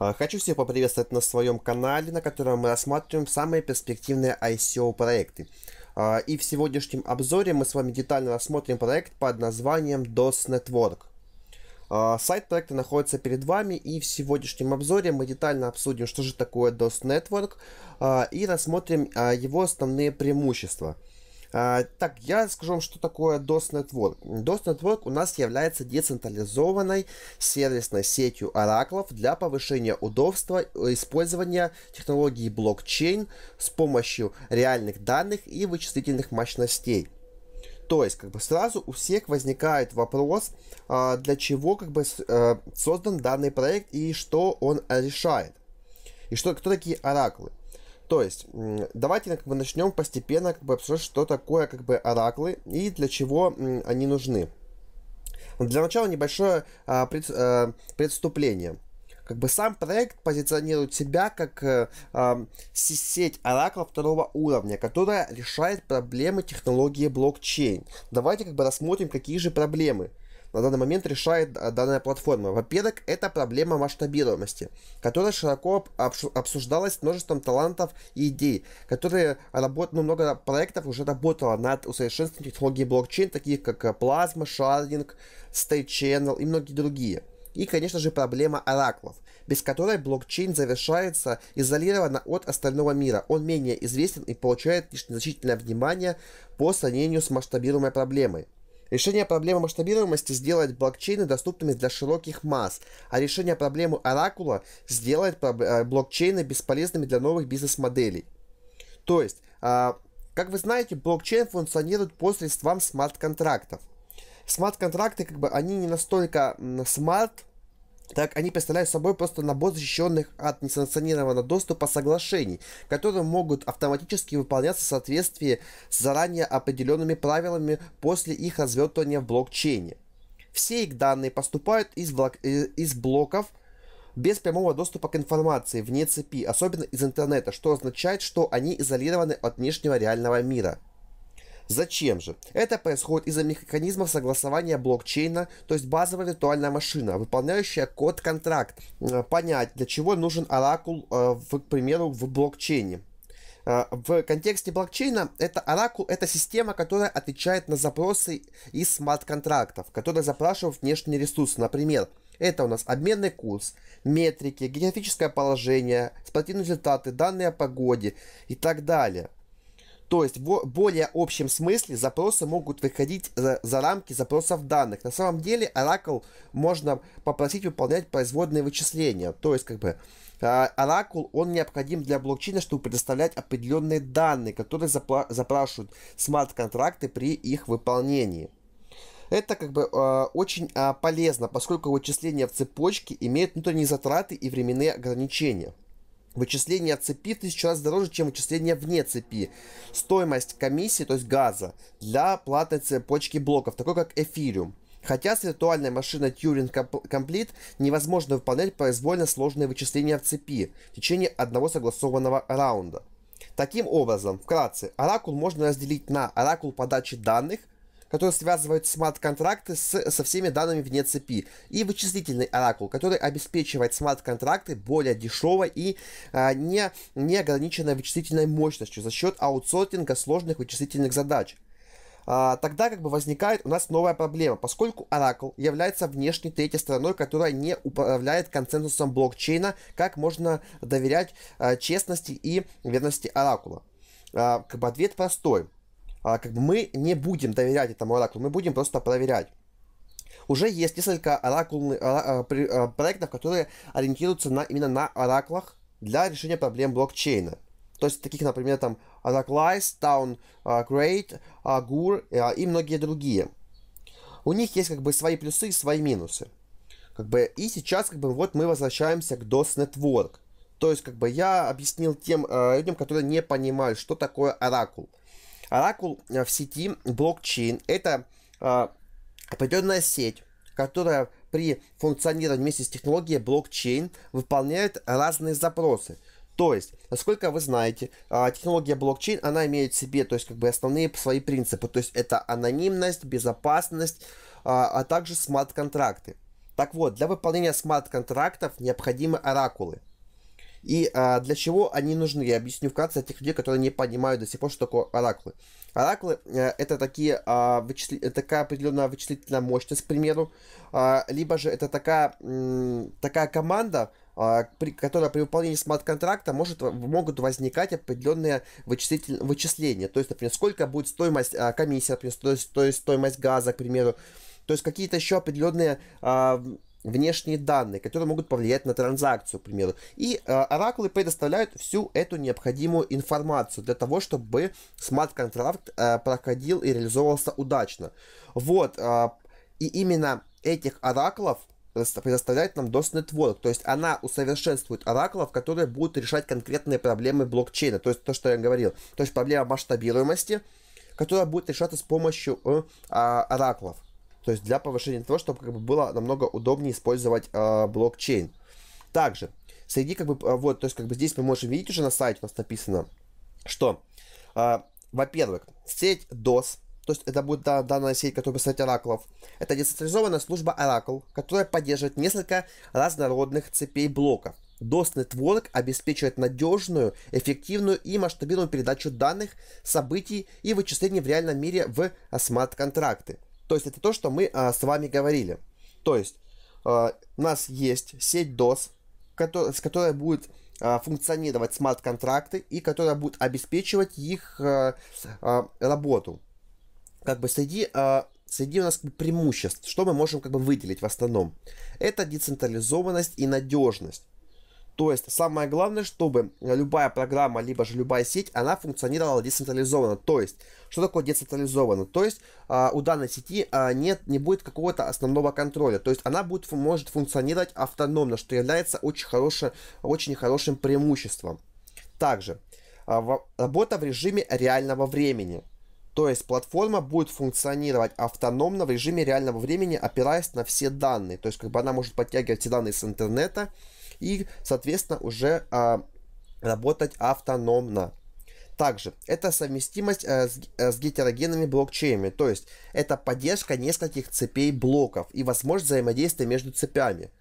А, хочу всех поприветствовать на своем канале, на котором мы рассматриваем самые перспективные ICO проекты. А, и в сегодняшнем обзоре мы с вами детально рассмотрим проект под названием DOS Network. А, сайт проекта находится перед вами и в сегодняшнем обзоре мы детально обсудим, что же такое DOS Network и рассмотрим его основные преимущества – а, так, я скажу вам, что такое DOS Network. DOS Network у нас является децентрализованной сервисной сетью ораклов для повышения удобства использования технологии блокчейн с помощью реальных данных и вычислительных мощностей. То есть, как бы сразу у всех возникает вопрос, а, для чего как бы э, создан данный проект и что он решает. И что, кто такие оракулы? То есть, давайте как бы начнем постепенно как бы обсуждать, что такое как бы ораклы и для чего они нужны. Для начала небольшое а, пред, а, предступление. Как бы сам проект позиционирует себя как э, а, а, сеть оракла второго уровня, которая решает проблемы технологии блокчейн. Давайте как бы рассмотрим, какие же проблемы на данный момент решает а, данная платформа. Во-первых, это проблема масштабируемости, которая широко обсуждалась множеством талантов и идей, которые работ... ну, много проектов уже работало над усовершенствованием технологии блокчейн, таких как Plasma, э, Sharding, State Channel и многие другие. И, конечно же, проблема ораклов, без которой блокчейн завершается изолированно от остального мира. Он менее известен и получает лишь незначительное внимание по сравнению с масштабируемой проблемой. Решение проблемы масштабируемости сделает блокчейны доступными для широких масс, а решение проблемы оракула сделает э, блокчейны бесполезными для новых бизнес-моделей. То есть, а, как вы знаете, блокчейн функционирует посредством смарт-контрактов. Смарт-контракты, как бы, они не настолько смарт, так, они представляют собой просто набор защищенных от несанкционированного доступа соглашений, которые могут автоматически выполняться в соответствии с заранее определенными правилами после их развертывания в блокчейне. Все их данные поступают из, блок, э, из блоков без прямого доступа к информации вне цепи, особенно из интернета, что означает, что они изолированы от внешнего реального мира. Зачем же? Это происходит из-за механизмов согласования блокчейна, то есть базовая виртуальная машина, выполняющая код-контракт. Э, понять, для чего нужен оракул, э, к примеру, в блокчейне. Э, в контексте блокчейна это оракул, это система, которая отвечает на запросы из смарт-контрактов, которые запрашивают внешние ресурсы. Например, это у нас обменный курс, метрики, географическое положение, спортивные результаты, данные о погоде и так далее. То есть в более общем смысле запросы могут выходить за, за рамки запросов данных. На самом деле Oracle можно попросить выполнять производные вычисления. То есть как бы а, Oracle, он необходим для блокчейна, чтобы предоставлять определенные данные, которые запра запрашивают смарт-контракты при их выполнении. Это как бы э, очень э, полезно, поскольку вычисления в цепочке имеют внутренние затраты и временные ограничения. Вычисление цепи в тысячу раз дороже, чем вычисление вне цепи. Стоимость комиссии, то есть газа, для платной цепочки блоков, такой как эфириум. Хотя с виртуальной машиной Turing Complete невозможно выполнять произвольно сложные вычисления в цепи в течение одного согласованного раунда. Таким образом, вкратце, оракул можно разделить на оракул подачи данных – который связывает смарт-контракты со всеми данными вне цепи, и вычислительный оракул, который обеспечивает смарт-контракты более дешевой и а, не, неограниченной вычислительной мощностью за счет аутсортинга сложных вычислительных задач а, тогда как бы возникает у нас новая проблема, поскольку Oracle является внешней третьей стороной, которая не управляет консенсусом блокчейна, как можно доверять а, честности и верности Оракула. А, как бы ответ простой а, как бы мы не будем доверять этому оракулу, мы будем просто проверять. Уже есть несколько оракульных а, а, а, проектов, которые ориентируются на, именно на оракулах для решения проблем блокчейна. То есть таких, например, там Oracle, Town Great, Gur и многие другие. У них есть как бы свои плюсы и свои минусы. Как бы, и сейчас как бы вот мы возвращаемся к DOS Network. То есть как бы я объяснил тем э, людям, которые не понимают, что такое оракул. Oracle Оракул э, в сети блокчейн – это а, определенная сеть, которая при функционировании вместе с технологией блокчейн выполняет разные запросы. То есть, насколько вы знаете, а, технология блокчейн, она имеет в себе, то есть, как бы основные свои принципы. То есть, это анонимность, безопасность, а, а также смарт-контракты. Так вот, для выполнения смарт-контрактов необходимы оракулы. И а, для чего они нужны? Я объясню вкратце тех людей, которые не понимают до сих пор, что такое оракулы. Оракулы э, это такие, а, вычисли... Э, такая определенная вычислительная мощность, к примеру, а, либо же это такая, м, такая команда, а, при, которая при выполнении смарт-контракта может, э, могут возникать определенные вычислитель, вычисления. То есть, например, сколько будет стоимость а, комиссии, например, то есть, то есть стоимость газа, к примеру. То есть какие-то еще определенные а, внешние данные, которые могут повлиять на транзакцию, к примеру. И э, оракулы предоставляют всю эту необходимую информацию для того, чтобы смарт-контракт э, проходил и реализовывался удачно. Вот, э, и именно этих оракулов предоставляет нам DOS Network. То есть она усовершенствует оракулов, которые будут решать конкретные проблемы блокчейна. То есть то, что я говорил. То есть проблема масштабируемости, которая будет решаться с помощью э, э, а, оракулов. То есть для повышения того, чтобы как бы, было намного удобнее использовать э, блокчейн. Также, среди как бы, а, вот, то есть как бы здесь мы можем видеть уже на сайте у нас написано, что, э, во-первых, сеть DOS, то есть это будет да, данная сеть, которая сеть ораклов. Это децентрализованная служба оракл, которая поддерживает несколько разнородных цепей блоков. DOS Network обеспечивает надежную, эффективную и масштабированную передачу данных, событий и вычислений в реальном мире в смарт-контракты. То есть это то, что мы а, с вами говорили. То есть а, у нас есть сеть DOS, который, с которой будет а, функционировать смарт-контракты и которая будет обеспечивать их а, а, работу. Как бы среди, а, среди у нас преимуществ, что мы можем как бы выделить в основном, это децентрализованность и надежность. То есть самое главное, чтобы любая программа, либо же любая сеть, она функционировала децентрализованно. То есть, что такое децентрализованно? То есть а, у данной сети а, нет, не будет какого-то основного контроля. То есть она будет, может функционировать автономно, что является очень, хорошим, очень хорошим преимуществом. Также а, работа в режиме реального времени. То есть платформа будет функционировать автономно в режиме реального времени, опираясь на все данные. То есть как бы она может подтягивать все данные с интернета, и, соответственно, уже а, работать автономно. Также это совместимость э, с, э, с гетерогенными блокчейнами, то есть это поддержка нескольких цепей блоков и возможность взаимодействия между цепями.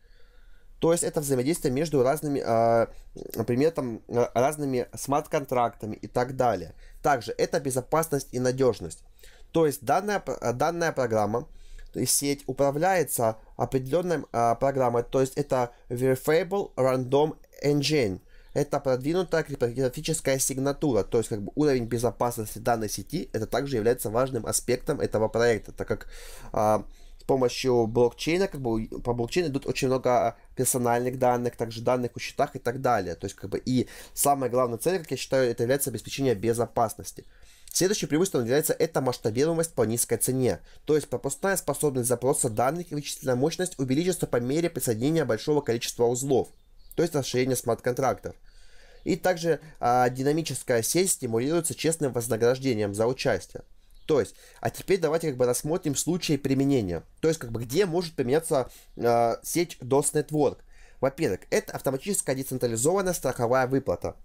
То есть это взаимодействие между разными, э, например, там, э, разными смарт-контрактами и так далее. Также это безопасность и надежность. То есть данная, э, данная программа то есть сеть управляется определенной а, программой, то есть это Verifiable Random Engine. Это продвинутая криптографическая сигнатура, то есть как бы уровень безопасности данной сети, это также является важным аспектом этого проекта, так как а, с помощью блокчейна, как бы по блокчейну идут очень много персональных данных, также данных у счетах и так далее. То есть как бы и самая главная цель, как я считаю, это является обеспечение безопасности. Следующее преимуществом является это масштабируемость по низкой цене, то есть пропускная способность запроса данных и вычислительная мощность увеличится по мере присоединения большого количества узлов, то есть расширение смарт-контрактов. И также а, динамическая сеть стимулируется честным вознаграждением за участие. То есть, а теперь давайте как бы рассмотрим случаи применения. То есть, как бы где может применяться э, сеть DOS Network. Во-первых, это автоматическая децентрализованная страховая выплата.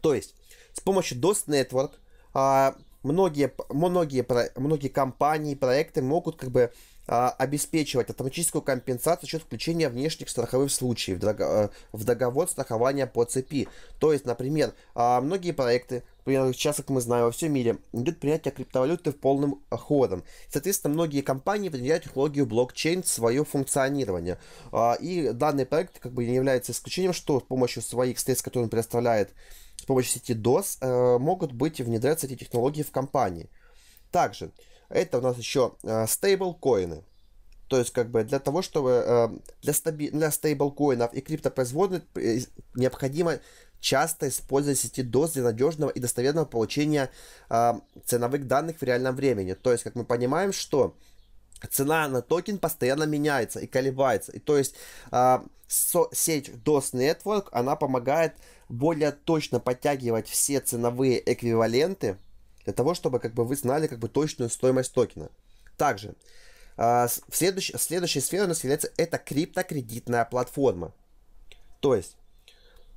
То есть, с помощью DOS Network а, многие, многие, многие компании, проекты могут как бы а, обеспечивать автоматическую компенсацию за счет включения внешних страховых случаев а, в договор страхования по цепи. То есть, например, многие проекты, сейчас, как мы знаем, во всем мире идет принятие криптовалюты в полным ходом. Соответственно, многие компании внедряют технологию блокчейн в свое функционирование. И данный проект как бы не является исключением, что с помощью своих средств, которые он предоставляет с помощью сети DOS э, могут быть внедряться эти технологии в компании. Также это у нас еще э, стейблкоины. То есть, как бы для того, чтобы э, для, стаби- для стейблкоинов и криптопроизводных э, необходимо часто использовать сети DOS для надежного и достоверного получения э, ценовых данных в реальном времени. То есть, как мы понимаем, что цена на токен постоянно меняется и колебается. И то есть э, со- сеть DOS Network, она помогает более точно подтягивать все ценовые эквиваленты для того, чтобы как бы вы знали как бы точную стоимость токена. Также э, следующ- следующей сферой у нас является это криптокредитная платформа. То есть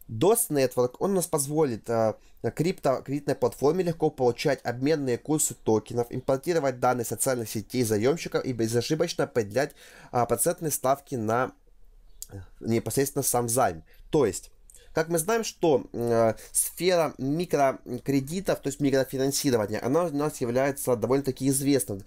DOS Network, он у нас позволит э, криптокредитной платформе легко получать обменные курсы токенов, импортировать данные социальных сетей заемщиков и безошибочно определять э, процентные ставки на непосредственно сам займ. То есть как мы знаем, что э, сфера микрокредитов, то есть микрофинансирования, она у нас является довольно-таки известным э,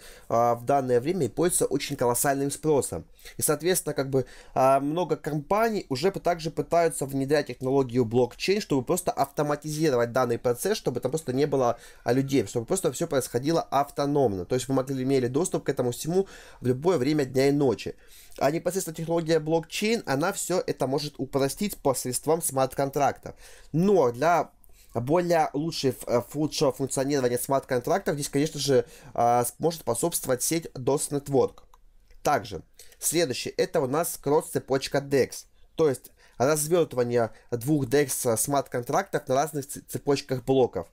в данное время и пользуется очень колоссальным спросом. И, соответственно, как бы э, много компаний уже также пытаются внедрять технологию блокчейн, чтобы просто автоматизировать данный процесс, чтобы там просто не было а, людей, чтобы просто все происходило автономно. То есть вы могли имели доступ к этому всему в любое время дня и ночи. А непосредственно технология блокчейн, она все это может упростить посредством смарт контрактов. Но для более лучшей, лучшего э, функционирования смарт-контрактов здесь, конечно же, а, может способствовать сеть DOS Network. Также, следующее, это у нас кросс-цепочка DEX, то есть развертывание двух DEX э, смарт-контрактов на разных цепочках блоков.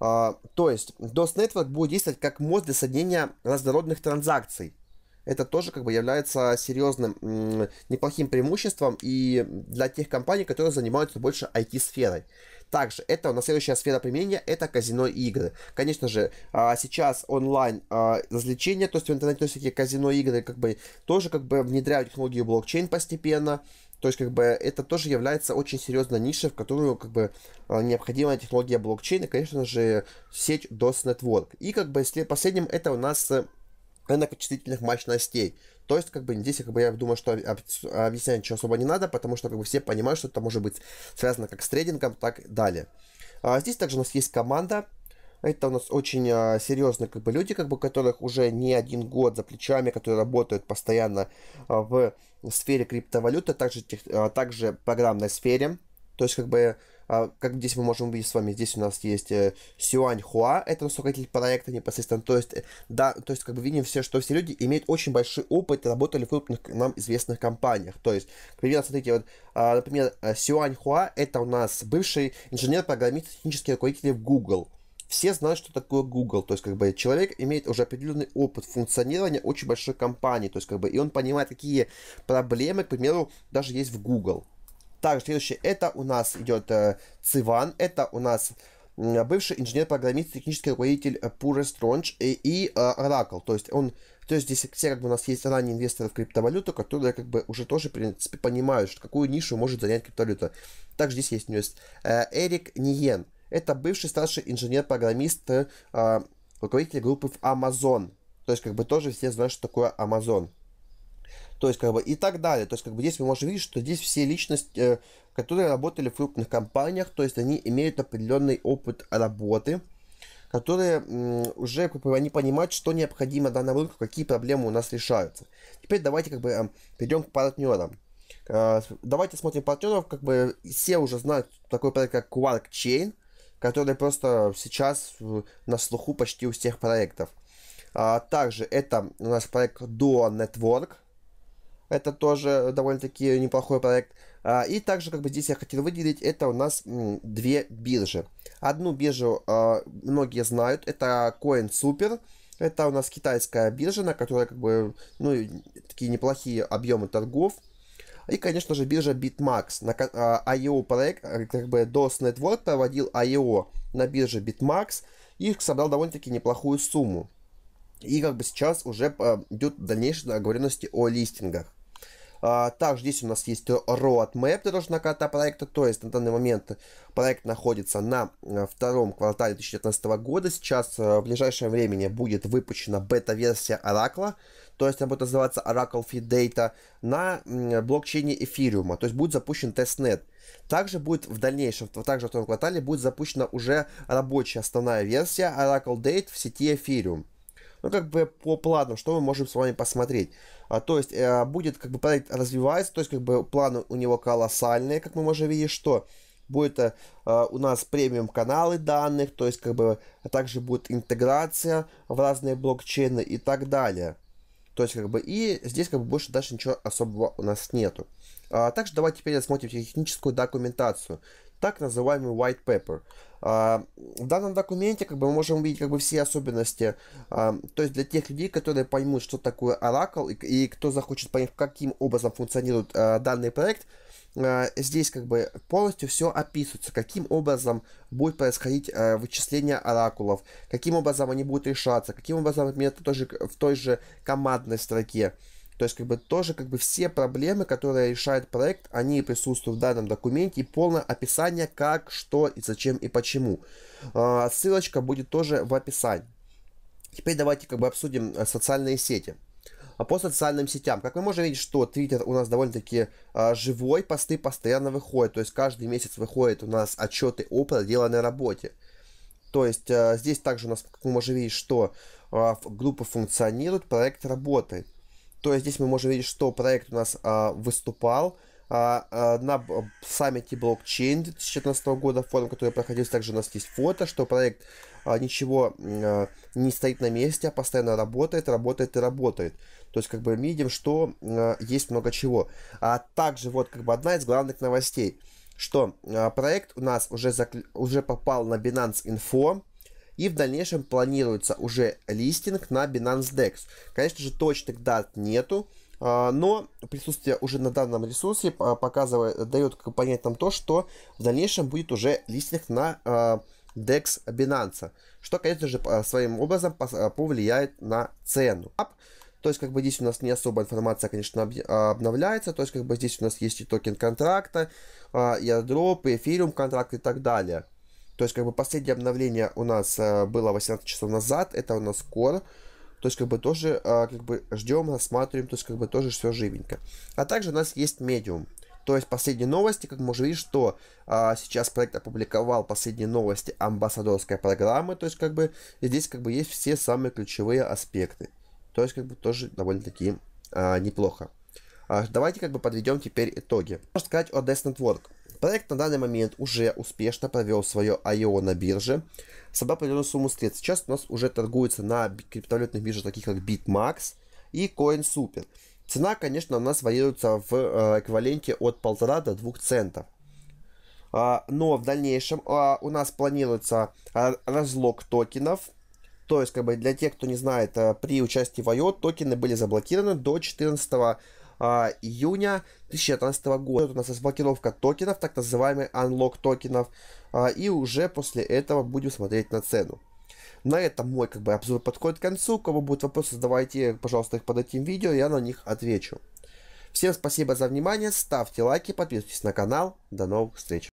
А, то есть DOS Network будет действовать как мост для соединения разнородных транзакций – это тоже как бы является серьезным, неплохим преимуществом и для тех компаний, которые занимаются больше IT-сферой. Также это на следующая сфера применения это казино игры. Конечно же, а, сейчас онлайн а, развлечения, то есть в интернете такие казино игры как бы тоже как бы внедряют технологию блокчейн постепенно. То есть, как бы, это тоже является очень серьезной нишей, в которую, как бы, а, необходима технология блокчейн и, конечно же, сеть DOS Network. И, как бы, последним это у нас э, накочислительных мощностей. То есть, как бы, здесь, как бы, я думаю, что объяснять ничего особо не надо, потому что, как бы, все понимают, что это может быть связано как с трейдингом, так и далее. А здесь также у нас есть команда, это у нас очень а, серьезные как бы, люди, как бы, которых уже не один год за плечами, которые работают постоянно а, в сфере криптовалюты, также, тех, а, также программной сфере. То есть, как бы, а как здесь мы можем увидеть с вами, здесь у нас есть э, Сюань Хуа, это руководитель проекта непосредственно. То есть, э, да, то есть, как бы видим все, что все люди имеют очень большой опыт, работали в крупных нам известных компаниях. То есть, к примеру, смотрите, вот, а, например, э, Сюань Хуа, это у нас бывший инженер-программист, технический руководитель в Google все знают, что такое Google. То есть, как бы, человек имеет уже определенный опыт функционирования очень большой компании. То есть, как бы, и он понимает, какие проблемы, к примеру, даже есть в Google. Также следующее, это у нас идет э, Циван, это у нас бывший инженер-программист, технический руководитель э, Pure Strange и, и э, Oracle. То есть он, то есть здесь все как бы у нас есть ранние инвесторы в криптовалюту, которые как бы уже тоже, в принципе, понимают, что какую нишу может занять криптовалюта. Также здесь есть у нас э, Эрик Ниен. Это бывший старший инженер-программист, э, руководитель группы в Amazon. То есть как бы тоже все знают, что такое Amazon то есть как бы и так далее. То есть как бы здесь мы можем видеть, что здесь все личности, э, которые работали в крупных компаниях, то есть они имеют определенный опыт работы, которые уже как бы, они понимают, что необходимо данному рынку, какие проблемы у нас решаются. Теперь давайте как бы эм, перейдем к партнерам. Э, давайте смотрим партнеров, как бы все уже знают такой проект, как Quark Chain, который просто сейчас на слуху почти у всех проектов. А также это у нас проект Duo Network, это тоже довольно-таки неплохой проект. А, и также, как бы здесь я хотел выделить, это у нас две биржи. Одну биржу а, многие знают, это CoinSuper. Это у нас китайская биржа, на которой как бы, ну, такие неплохие объемы торгов. И, конечно же, биржа BitMax. На а, IEO проект, как бы DOS Network проводил IEO на бирже BitMax и собрал довольно-таки неплохую сумму. И как бы сейчас уже э, идет дальнейшая договоренности о листингах. А, также здесь у нас есть roadmap дорожная карта проекта, то есть на данный момент проект находится на э, втором квартале 2019 года. Сейчас э, в ближайшее время будет выпущена бета-версия Oracle, то есть она будет называться Oracle Feed Data на блокчейне эфириума, то есть будет запущен тестнет. Также будет в дальнейшем, также в втором квартале будет запущена уже рабочая основная версия Oracle Date в сети Ethereum ну, как бы по плану, что мы можем с вами посмотреть. А, то есть, э, будет, как бы, проект развивается, то есть, как бы, планы у него колоссальные, как мы можем видеть, что будет э, а, у нас премиум каналы данных, то есть, как бы, а также будет интеграция в разные блокчейны и так далее. То есть, как бы, и здесь, как бы, больше дальше ничего особого у нас нету. А, также давайте теперь рассмотрим техническую документацию так называемый white paper. А, в данном документе как бы, мы можем увидеть как бы, все особенности, а, то есть для тех людей, которые поймут, что такое Oracle и, и кто захочет понять, каким образом функционирует а, данный проект, здесь как бы полностью все описывается, каким образом будет происходить э, вычисление оракулов, каким образом они будут решаться, каким образом, например, тоже, в той же командной строке, то есть, как бы, тоже, как бы, все проблемы, которые решает проект, они присутствуют в данном документе, и полное описание, как, что, и зачем, и почему. А, ссылочка будет тоже в описании. Теперь давайте, как бы, обсудим э, социальные сети. А по социальным сетям. Как мы можем видеть, что Твиттер у нас довольно-таки а, живой, посты постоянно выходят. То есть каждый месяц выходят у нас отчеты о проделанной работе. То есть а, здесь также у нас, как мы можем видеть, что а, группы функционируют, проект работает. То есть здесь мы можем видеть, что проект у нас а, выступал а, а, на саммите блокчейн 2014 года, форум, который проходил, также у нас есть фото, что проект а, ничего а, не стоит на месте, а постоянно работает, работает и работает. То есть, как бы мы видим, что а, есть много чего. А также вот как бы одна из главных новостей, что а, проект у нас уже, закл... уже попал на Binance Info, и в дальнейшем планируется уже листинг на Binance DEX. Конечно же, точных дат нету, а, но присутствие уже на данном ресурсе а, показывает, дает понять нам то, что в дальнейшем будет уже листинг на а, DEX Binance, что, конечно же, своим образом повлияет на цену. То есть, как бы здесь у нас не особо информация, конечно, обновляется. То есть, как бы здесь у нас есть и токен контракта, и airdrop, и эфириум контракт и так далее. То есть, как бы, последнее обновление у нас э, было 18 часов назад, это у нас core. То есть, как бы, тоже, э, как бы, ждем, рассматриваем, то есть, как бы, тоже все живенько. А также у нас есть medium. То есть, последние новости, как мы уже видим, что э, сейчас проект опубликовал последние новости амбассадорской программы. То есть, как бы, здесь, как бы, есть все самые ключевые аспекты. То есть, как бы, тоже довольно-таки э, неплохо. А, давайте как бы подведем теперь итоги. Можно сказать о Death Network. Проект на данный момент уже успешно провел свое IO на бирже, собрал определенную сумму средств. Сейчас у нас уже торгуется на криптовалютных биржах, таких как BitMax и CoinSuper. Цена, конечно, у нас варьируется в э, эквиваленте от 1,5 до 2 центов. А, но в дальнейшем а, у нас планируется а, разлог токенов. То есть, как бы для тех, кто не знает, э, при участии в IO токены были заблокированы до 14 а, июня 2019 года. у нас разблокировка токенов, так называемый unlock токенов. А, и уже после этого будем смотреть на цену. На этом мой как бы обзор подходит к концу. У кого будут вопросы, задавайте, пожалуйста, их под этим видео, я на них отвечу. Всем спасибо за внимание, ставьте лайки, подписывайтесь на канал. До новых встреч!